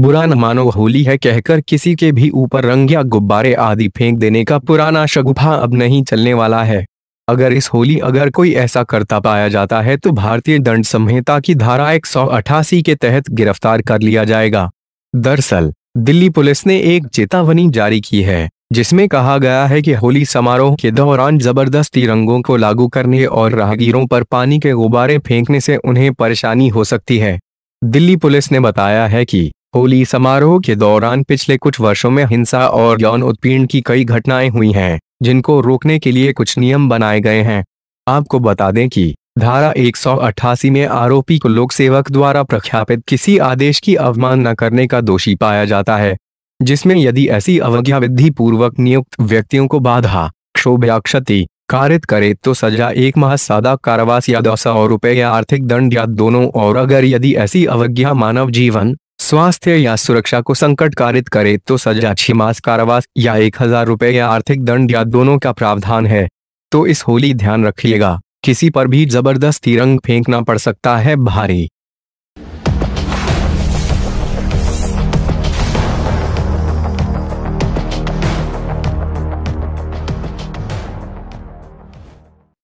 बुरा न मानो होली है कहकर किसी के भी ऊपर रंग या गुब्बारे आदि फेंक देने का पुराना शगुफा अब नहीं चलने वाला है अगर इस होली अगर कोई ऐसा करता पाया जाता है तो भारतीय दंड संहिता की धारा एक के तहत गिरफ्तार कर लिया जाएगा दरअसल दिल्ली पुलिस ने एक चेतावनी जारी की है जिसमें कहा गया है कि होली समारोह के दौरान जबरदस्ती रंगों को लागू करने और राहगीरों पर पानी के गुब्बारे फेंकने से उन्हें परेशानी हो सकती है दिल्ली पुलिस ने बताया है कि होली समारोह के दौरान पिछले कुछ वर्षों में हिंसा और यौन उत्पीड़न की कई घटनाएं हुई हैं जिनको रोकने के लिए कुछ नियम बनाए गए हैं आपको बता दें कि धारा 188 में आरोपी को लोक सेवक द्वारा प्रख्यापित किसी आदेश की अवमानना करने का दोषी पाया जाता है जिसमें यदि ऐसी अवज्ञा विधि पूर्वक नियुक्त व्यक्तियों को बाधा क्षोभ या क्षति कारित करे तो सजा एक माह सादा कारावास या दो सौ रुपए या आर्थिक दंड या दोनों और अगर यदि ऐसी अवज्ञा मानव जीवन स्वास्थ्य या सुरक्षा को संकट कारित करे तो सजा छह मास कारावास या एक हजार रुपए या आर्थिक दंड या दोनों का प्रावधान है तो इस होली ध्यान रखिएगा किसी पर भी जबरदस्ती रंग फेंकना पड़ सकता है भारी